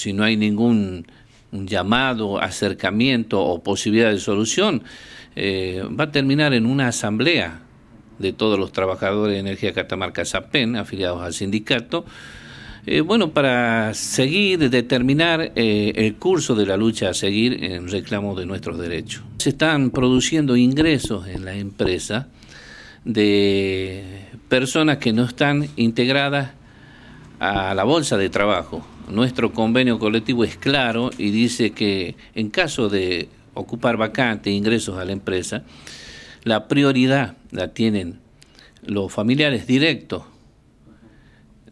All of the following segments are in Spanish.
si no hay ningún llamado, acercamiento o posibilidad de solución, eh, va a terminar en una asamblea de todos los trabajadores de Energía Catamarca SAPEN, afiliados al sindicato, eh, bueno, para seguir, determinar eh, el curso de la lucha a seguir en reclamo de nuestros derechos. Se están produciendo ingresos en la empresa de personas que no están integradas a la bolsa de trabajo. Nuestro convenio colectivo es claro y dice que en caso de ocupar vacante ingresos a la empresa, la prioridad la tienen los familiares directos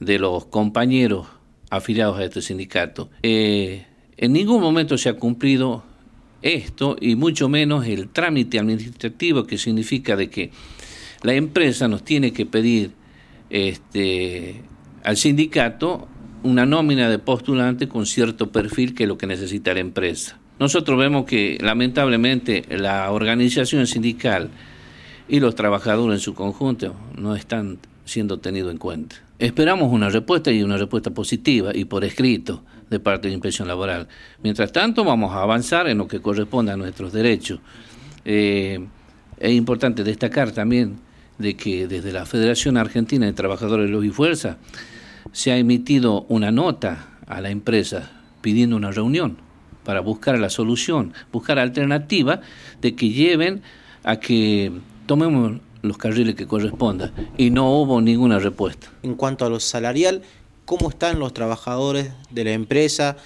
de los compañeros afiliados a este sindicato. Eh, en ningún momento se ha cumplido esto y mucho menos el trámite administrativo que significa de que la empresa nos tiene que pedir este, al sindicato una nómina de postulante con cierto perfil que es lo que necesita la empresa. Nosotros vemos que lamentablemente la organización sindical y los trabajadores en su conjunto no están siendo tenidos en cuenta. Esperamos una respuesta y una respuesta positiva y por escrito de parte de la inspección laboral. Mientras tanto, vamos a avanzar en lo que corresponde a nuestros derechos. Eh, es importante destacar también de que desde la Federación Argentina de Trabajadores de Luz y Fuerza, se ha emitido una nota a la empresa pidiendo una reunión para buscar la solución, buscar alternativa de que lleven a que tomemos los carriles que correspondan y no hubo ninguna respuesta. En cuanto a lo salarial, ¿cómo están los trabajadores de la empresa?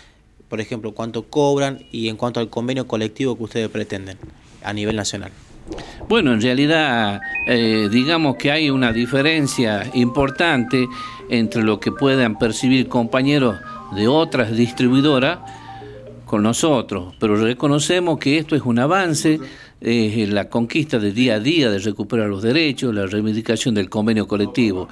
Por ejemplo, ¿cuánto cobran y en cuanto al convenio colectivo que ustedes pretenden a nivel nacional? Bueno, en realidad eh, digamos que hay una diferencia importante entre lo que puedan percibir compañeros de otras distribuidoras con nosotros, pero reconocemos que esto es un avance, es la conquista de día a día de recuperar los derechos, la reivindicación del convenio colectivo.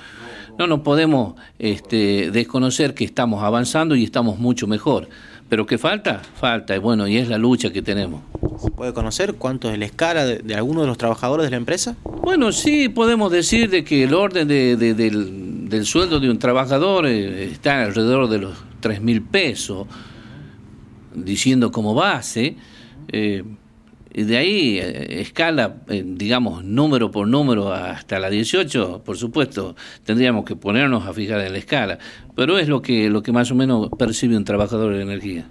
No nos podemos este, desconocer que estamos avanzando y estamos mucho mejor. Pero qué falta, falta, y bueno, y es la lucha que tenemos. ¿Se puede conocer cuánto es la escala de, algunos... de los trabajadores de la empresa? Bueno, sí, podemos decir de que el orden del, sueldo de un trabajador eh, está alrededor de los tres mil pesos diciendo como base. Eh, y de ahí eh, escala, eh, digamos, número por número hasta la 18, por supuesto, tendríamos que ponernos a fijar en la escala, pero es lo que, lo que más o menos percibe un trabajador de energía.